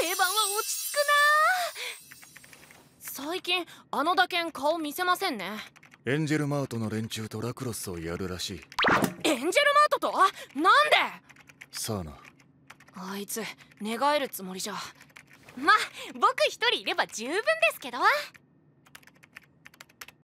定番は落ち着くな最近あの打鍵顔見せませんねエンジェルマートの連中とラクロスをやるらしいエンジェルマートとなんでさあなあいつ寝返るつもりじゃま僕一人いれば十分ですけど